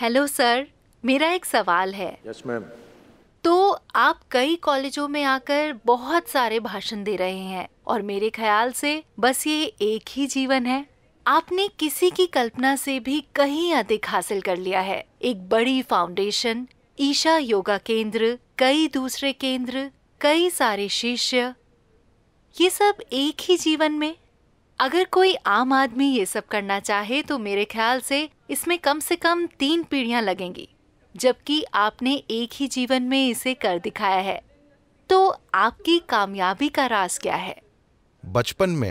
Hello sir मेरा एक सवाल है यस yes, मैम तो आप कई कॉलेजों में आकर बहुत सारे भाषण दे रहे हैं और मेरे ख्याल से बस ये एक ही जीवन है आपने किसी की कल्पना से भी कहीं अधिक हासिल कर लिया है एक बड़ी फाउंडेशन ईशा योगा केंद्र कई दूसरे केंद्र कई सारे शिष्य ये सब एक ही जीवन में अगर कोई आम आदमी ये सब करना चाहे तो मेरे ख्याल से इसमें कम से कम तीन पीढ़ियां लगेंगी जबकि आपने एक ही जीवन में इसे कर दिखाया है तो आपकी कामयाबी का राज क्या है बचपन में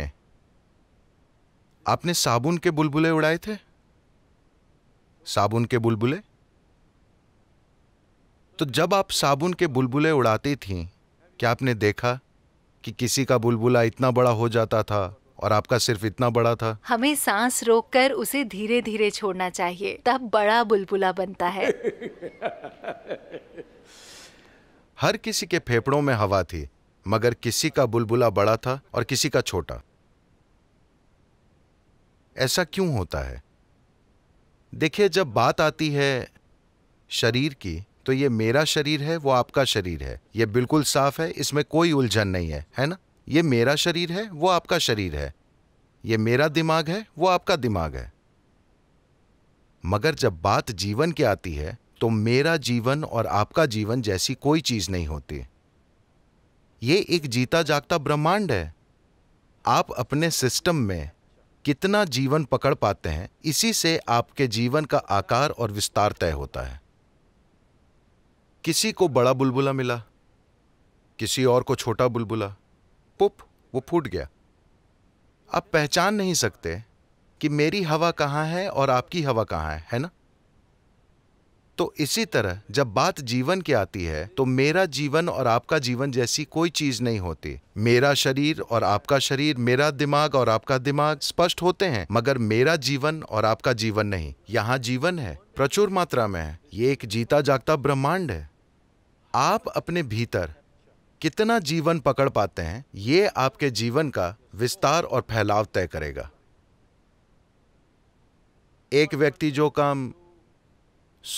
आपने साबुन के बुलबुले उड़ाए थे साबुन के बुलबुले तो जब आप साबुन के बुलबुले उड़ाती थीं क्या आपने देखा कि किसी का बुलबुला इतना बड़ा हो जाता था और आपका सिर्फ इतना बड़ा था हमें सांस रोककर उसे धीरे धीरे छोड़ना चाहिए तब बड़ा बुलबुला बनता है हर किसी के फेफड़ों में हवा थी मगर किसी का बुलबुला बड़ा था और किसी का छोटा ऐसा क्यों होता है देखिए जब बात आती है शरीर की तो ये मेरा शरीर है वो आपका शरीर है ये बिल्कुल साफ है इसमें कोई उलझन नहीं है है ना ये मेरा शरीर है वो आपका शरीर है ये मेरा दिमाग है वो आपका दिमाग है मगर जब बात जीवन की आती है तो मेरा जीवन और आपका जीवन जैसी कोई चीज नहीं होती ये एक जीता जागता ब्रह्मांड है आप अपने सिस्टम में कितना जीवन पकड़ पाते हैं इसी से आपके जीवन का आकार और विस्तार तय होता है किसी को बड़ा बुलबुला मिला किसी और को छोटा बुलबुला पुप वो फूट गया आप पहचान नहीं सकते कि मेरी हवा कहां है और आपकी हवा कहां है है ना तो इसी तरह जब बात जीवन की आती है तो मेरा जीवन और आपका जीवन जैसी कोई चीज नहीं होती मेरा शरीर और आपका शरीर मेरा दिमाग और आपका दिमाग स्पष्ट होते हैं मगर मेरा जीवन और आपका जीवन नहीं यहां जीवन है प्रचुर मात्रा में है ये एक जीता जागता ब्रह्मांड है आप अपने भीतर कितना जीवन पकड़ पाते हैं ये आपके जीवन का विस्तार और फैलाव तय करेगा एक व्यक्ति जो काम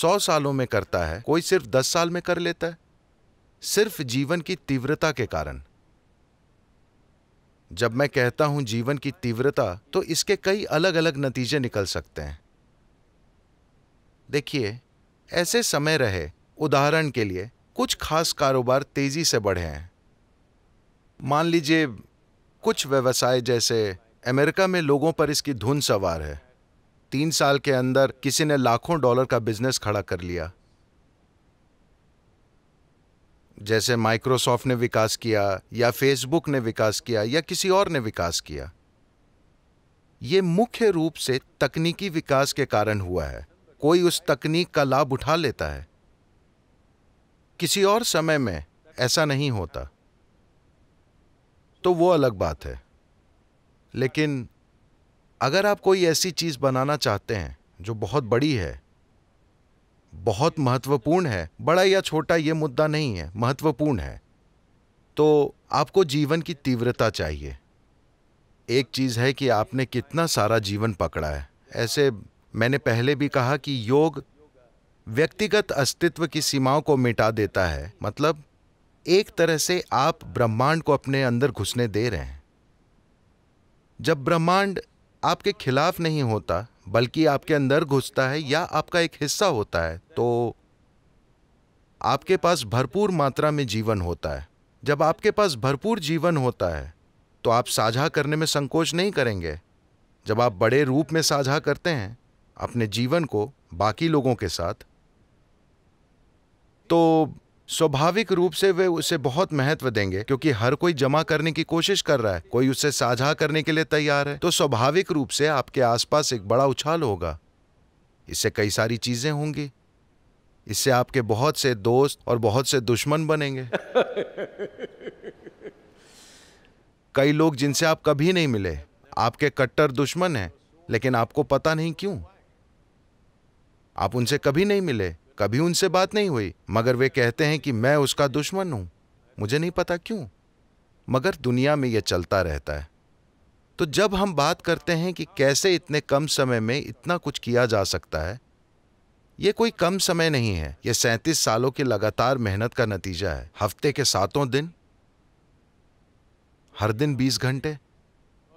सौ सालों में करता है कोई सिर्फ दस साल में कर लेता है सिर्फ जीवन की तीव्रता के कारण जब मैं कहता हूं जीवन की तीव्रता तो इसके कई अलग अलग नतीजे निकल सकते हैं देखिए ऐसे समय रहे उदाहरण के लिए कुछ खास कारोबार तेजी से बढ़े हैं मान लीजिए कुछ व्यवसाय जैसे अमेरिका में लोगों पर इसकी धुन सवार है तीन साल के अंदर किसी ने लाखों डॉलर का बिजनेस खड़ा कर लिया जैसे माइक्रोसॉफ्ट ने विकास किया या फेसबुक ने विकास किया या किसी और ने विकास किया ये मुख्य रूप से तकनीकी विकास के कारण हुआ है कोई उस तकनीक का लाभ उठा लेता है किसी और समय में ऐसा नहीं होता तो वो अलग बात है लेकिन अगर आप कोई ऐसी चीज़ बनाना चाहते हैं जो बहुत बड़ी है बहुत महत्वपूर्ण है बड़ा या छोटा ये मुद्दा नहीं है महत्वपूर्ण है तो आपको जीवन की तीव्रता चाहिए एक चीज़ है कि आपने कितना सारा जीवन पकड़ा है ऐसे मैंने पहले भी कहा कि योग व्यक्तिगत अस्तित्व की सीमाओं को मिटा देता है मतलब एक तरह से आप ब्रह्मांड को अपने अंदर घुसने दे रहे हैं जब ब्रह्मांड आपके खिलाफ नहीं होता बल्कि आपके अंदर घुसता है या आपका एक हिस्सा होता है तो आपके पास भरपूर मात्रा में जीवन होता है जब आपके पास भरपूर जीवन होता है तो आप साझा करने में संकोच नहीं करेंगे जब आप बड़े रूप में साझा करते हैं अपने जीवन को बाकी लोगों के साथ तो स्वाभाविक रूप से वे उसे बहुत महत्व देंगे क्योंकि हर कोई जमा करने की कोशिश कर रहा है कोई उससे साझा करने के लिए तैयार है तो स्वाभाविक रूप से आपके आसपास एक बड़ा उछाल होगा इससे कई सारी चीजें होंगी इससे आपके बहुत से दोस्त और बहुत से दुश्मन बनेंगे कई लोग जिनसे आप कभी नहीं मिले आपके कट्टर दुश्मन हैं लेकिन आपको पता नहीं क्यों आप उनसे कभी नहीं मिले कभी उनसे बात नहीं हुई मगर वे कहते हैं कि मैं उसका दुश्मन हूं मुझे नहीं पता क्यों मगर दुनिया में यह चलता रहता है तो जब हम बात करते हैं कि कैसे इतने कम समय में इतना कुछ किया जा सकता है ये कोई कम समय नहीं है यह सैंतीस सालों की लगातार मेहनत का नतीजा है हफ्ते के सातों दिन हर दिन बीस घंटे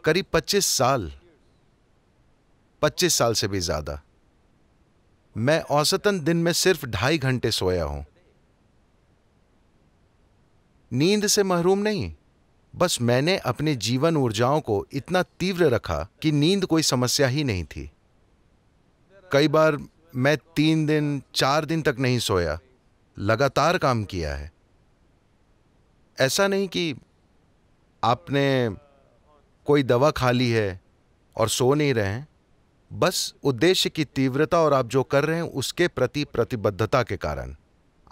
करीब पच्चीस साल पच्चीस साल से भी ज्यादा मैं औसतन दिन में सिर्फ ढाई घंटे सोया हूं नींद से महरूम नहीं बस मैंने अपने जीवन ऊर्जाओं को इतना तीव्र रखा कि नींद कोई समस्या ही नहीं थी कई बार मैं तीन दिन चार दिन तक नहीं सोया लगातार काम किया है ऐसा नहीं कि आपने कोई दवा खा ली है और सो नहीं रहे हैं बस उद्देश्य की तीव्रता और आप जो कर रहे हैं उसके प्रति प्रतिबद्धता के कारण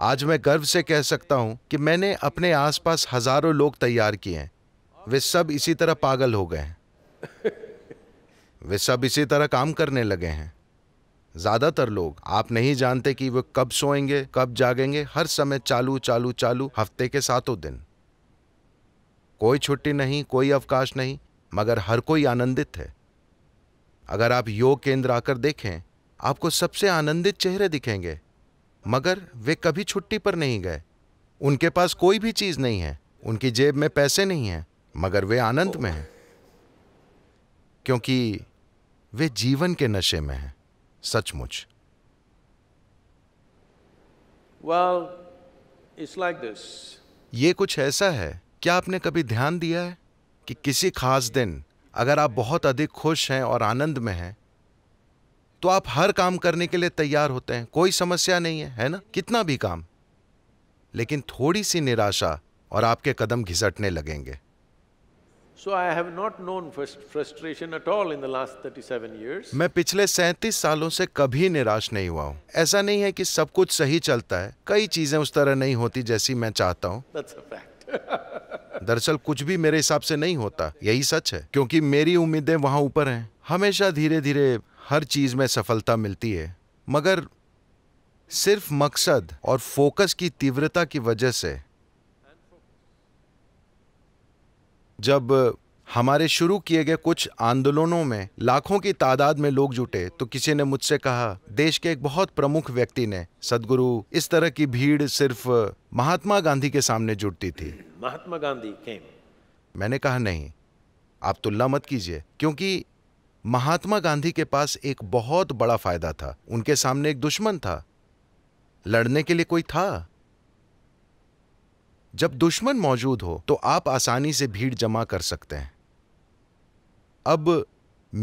आज मैं गर्व से कह सकता हूं कि मैंने अपने आसपास हजारों लोग तैयार किए हैं वे सब इसी तरह पागल हो गए हैं वे सब इसी तरह काम करने लगे हैं ज्यादातर लोग आप नहीं जानते कि वे कब सोएंगे कब जागेंगे हर समय चालू चालू चालू हफ्ते के सातों दिन कोई छुट्टी नहीं कोई अवकाश नहीं मगर हर कोई आनंदित है अगर आप योग केंद्र आकर देखें आपको सबसे आनंदित चेहरे दिखेंगे मगर वे कभी छुट्टी पर नहीं गए उनके पास कोई भी चीज नहीं है उनकी जेब में पैसे नहीं है मगर वे आनंद में हैं क्योंकि वे जीवन के नशे में हैं सचमुच well, like ये कुछ ऐसा है क्या आपने कभी ध्यान दिया है कि किसी खास दिन अगर आप बहुत अधिक खुश हैं और आनंद में हैं तो आप हर काम करने के लिए तैयार होते हैं कोई समस्या नहीं है है ना कितना भी काम लेकिन थोड़ी सी निराशा और आपके कदम घिसटने लगेंगे I have not known frustration at all in the last thirty seven years. मैं पिछले सैंतीस सालों से कभी निराश नहीं हुआ हूँ ऐसा नहीं है कि सब कुछ सही चलता है कई चीजें उस तरह नहीं होती जैसी मैं चाहता हूँ दरअसल कुछ भी मेरे हिसाब से नहीं होता यही सच है क्योंकि मेरी उम्मीदें वहां ऊपर हैं हमेशा धीरे धीरे हर चीज में सफलता मिलती है मगर सिर्फ मकसद और फोकस की तीव्रता की वजह से जब हमारे शुरू किए गए कुछ आंदोलनों में लाखों की तादाद में लोग जुटे तो किसी ने मुझसे कहा देश के एक बहुत प्रमुख व्यक्ति ने सदगुरु इस तरह की भीड़ सिर्फ महात्मा गांधी के सामने जुटती थी महात्मा गांधी केम मैंने कहा नहीं आप तुलना मत कीजिए क्योंकि महात्मा गांधी के पास एक बहुत बड़ा फायदा था उनके सामने एक दुश्मन था लड़ने के लिए कोई था जब दुश्मन मौजूद हो तो आप आसानी से भीड़ जमा कर सकते हैं अब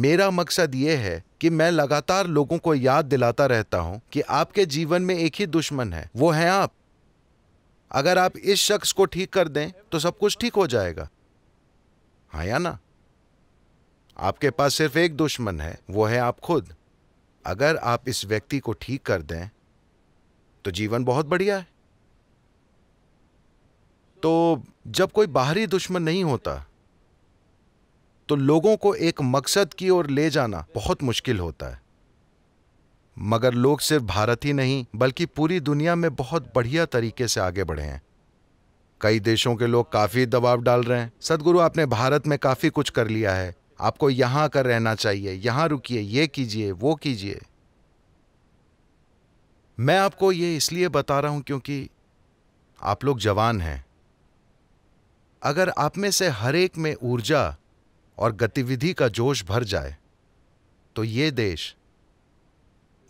मेरा मकसद ये है कि मैं लगातार लोगों को याद दिलाता रहता हूं कि आपके जीवन में एक ही दुश्मन है वो है आप अगर आप इस शख्स को ठीक कर दें तो सब कुछ ठीक हो जाएगा हाँ या ना आपके पास सिर्फ एक दुश्मन है वो है आप खुद अगर आप इस व्यक्ति को ठीक कर दें तो जीवन बहुत बढ़िया है तो जब कोई बाहरी दुश्मन नहीं होता तो लोगों को एक मकसद की ओर ले जाना बहुत मुश्किल होता है मगर लोग सिर्फ भारत ही नहीं बल्कि पूरी दुनिया में बहुत बढ़िया तरीके से आगे बढ़े हैं कई देशों के लोग काफ़ी दबाव डाल रहे हैं सदगुरु आपने भारत में काफ़ी कुछ कर लिया है आपको यहां कर रहना चाहिए यहां रुकिए ये कीजिए वो कीजिए मैं आपको ये इसलिए बता रहा हूं क्योंकि आप लोग जवान हैं अगर आप में से हर एक में ऊर्जा और गतिविधि का जोश भर जाए तो ये देश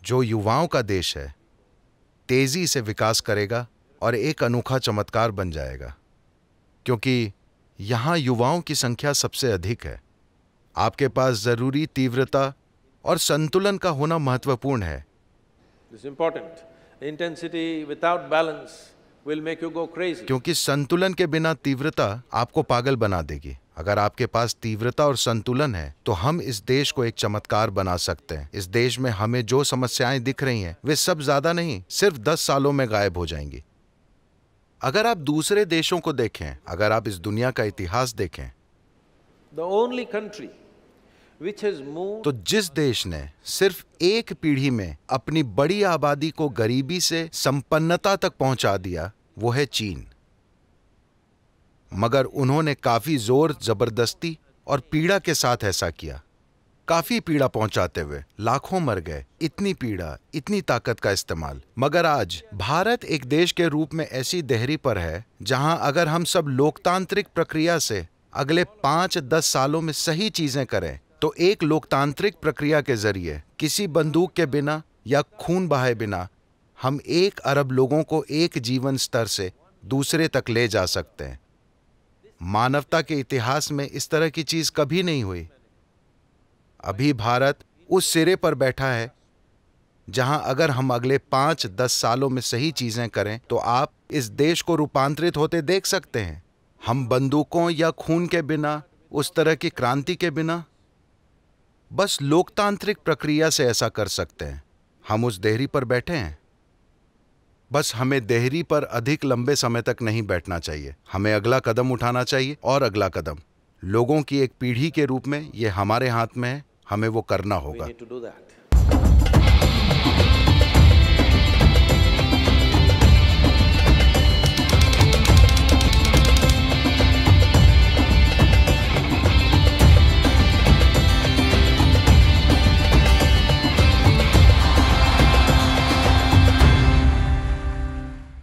जो युवाओं का देश है तेजी से विकास करेगा और एक अनोखा चमत्कार बन जाएगा क्योंकि यहां युवाओं की संख्या सबसे अधिक है आपके पास जरूरी तीव्रता और संतुलन का होना महत्वपूर्ण है क्योंकि संतुलन के बिना तीव्रता आपको पागल बना देगी अगर आपके पास तीव्रता और संतुलन है तो हम इस देश को एक चमत्कार बना सकते हैं इस देश में हमें जो समस्याएं दिख रही हैं वे सब ज्यादा नहीं सिर्फ दस सालों में गायब हो जाएंगी अगर आप दूसरे देशों को देखें अगर आप इस दुनिया का इतिहास देखें The only country तो जिस देश ने सिर्फ एक पीढ़ी में अपनी बड़ी आबादी को गरीबी से संपन्नता तक पहुंचा दिया वो है चीन मगर उन्होंने काफ़ी ज़ोर ज़बरदस्ती और पीड़ा के साथ ऐसा किया काफ़ी पीड़ा पहुंचाते हुए लाखों मर गए इतनी पीड़ा इतनी ताकत का इस्तेमाल मगर आज भारत एक देश के रूप में ऐसी देहरी पर है जहां अगर हम सब लोकतांत्रिक प्रक्रिया से अगले पांच दस सालों में सही चीज़ें करें तो एक लोकतांत्रिक प्रक्रिया के जरिए किसी बंदूक के बिना या खून बहाए बिना हम एक अरब लोगों को एक जीवन स्तर से दूसरे तक ले जा सकते हैं मानवता के इतिहास में इस तरह की चीज कभी नहीं हुई अभी भारत उस सिरे पर बैठा है जहां अगर हम अगले पांच दस सालों में सही चीजें करें तो आप इस देश को रूपांतरित होते देख सकते हैं हम बंदूकों या खून के बिना उस तरह की क्रांति के बिना बस लोकतांत्रिक प्रक्रिया से ऐसा कर सकते हैं हम उस देहरी पर बैठे हैं बस हमें देहरी पर अधिक लंबे समय तक नहीं बैठना चाहिए हमें अगला कदम उठाना चाहिए और अगला कदम लोगों की एक पीढ़ी के रूप में ये हमारे हाथ में है हमें वो करना होगा